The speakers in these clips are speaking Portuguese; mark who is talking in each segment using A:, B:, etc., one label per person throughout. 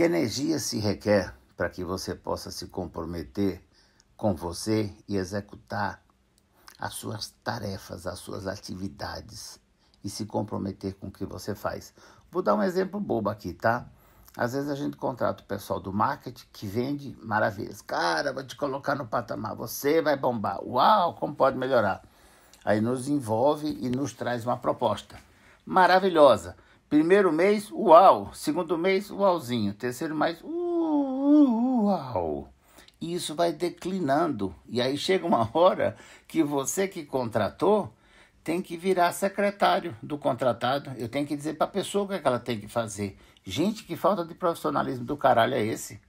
A: Que energia se requer para que você possa se comprometer com você e executar as suas tarefas, as suas atividades e se comprometer com o que você faz? Vou dar um exemplo bobo aqui, tá? Às vezes a gente contrata o pessoal do marketing que vende maravilhas. Cara, vou te colocar no patamar, você vai bombar. Uau, como pode melhorar? Aí nos envolve e nos traz uma proposta maravilhosa. Primeiro mês, uau. Segundo mês, uauzinho. Terceiro mês, uau. E isso vai declinando. E aí chega uma hora que você que contratou tem que virar secretário do contratado. Eu tenho que dizer para a pessoa o que, é que ela tem que fazer. Gente, que falta de profissionalismo do caralho é esse?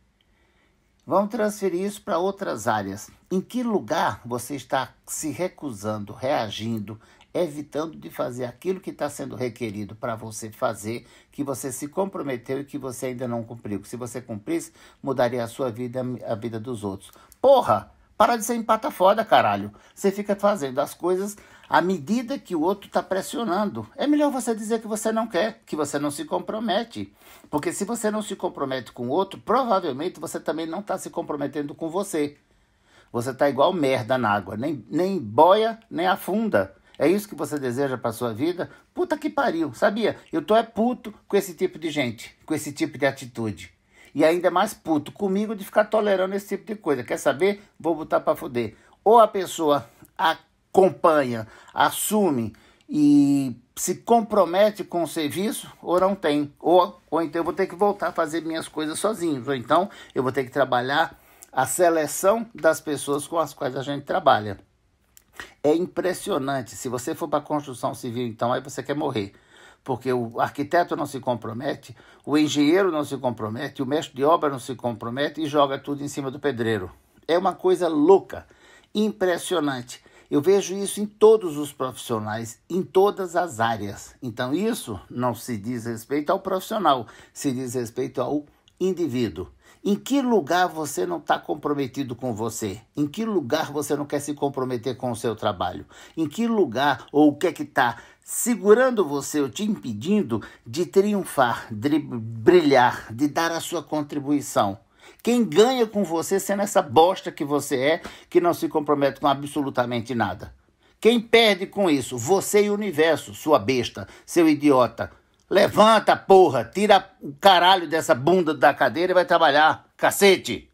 A: Vamos transferir isso para outras áreas. Em que lugar você está se recusando, reagindo, evitando de fazer aquilo que está sendo requerido para você fazer, que você se comprometeu e que você ainda não cumpriu. Se você cumprisse, mudaria a sua vida a vida dos outros. Porra! Para de ser empata foda, caralho. Você fica fazendo as coisas à medida que o outro está pressionando. É melhor você dizer que você não quer, que você não se compromete. Porque se você não se compromete com o outro, provavelmente você também não está se comprometendo com você. Você está igual merda na água, nem, nem boia, nem afunda. É isso que você deseja para sua vida? Puta que pariu, sabia? Eu tô é puto com esse tipo de gente, com esse tipo de atitude. E ainda é mais puto comigo de ficar tolerando esse tipo de coisa. Quer saber? Vou botar para fuder. Ou a pessoa acompanha, assume e se compromete com o serviço ou não tem. Ou, ou então eu vou ter que voltar a fazer minhas coisas sozinho. Ou então eu vou ter que trabalhar a seleção das pessoas com as quais a gente trabalha. É impressionante. Se você for para a construção civil, então, aí você quer morrer. Porque o arquiteto não se compromete, o engenheiro não se compromete, o mestre de obra não se compromete e joga tudo em cima do pedreiro. É uma coisa louca, impressionante. Eu vejo isso em todos os profissionais, em todas as áreas. Então, isso não se diz respeito ao profissional, se diz respeito ao indivíduo. Em que lugar você não está comprometido com você? Em que lugar você não quer se comprometer com o seu trabalho? Em que lugar ou o que é que está segurando você ou te impedindo de triunfar, de brilhar, de dar a sua contribuição? Quem ganha com você sendo essa bosta que você é, que não se compromete com absolutamente nada? Quem perde com isso? Você e o universo, sua besta, seu idiota, Levanta, porra! Tira o caralho dessa bunda da cadeira e vai trabalhar! Cacete!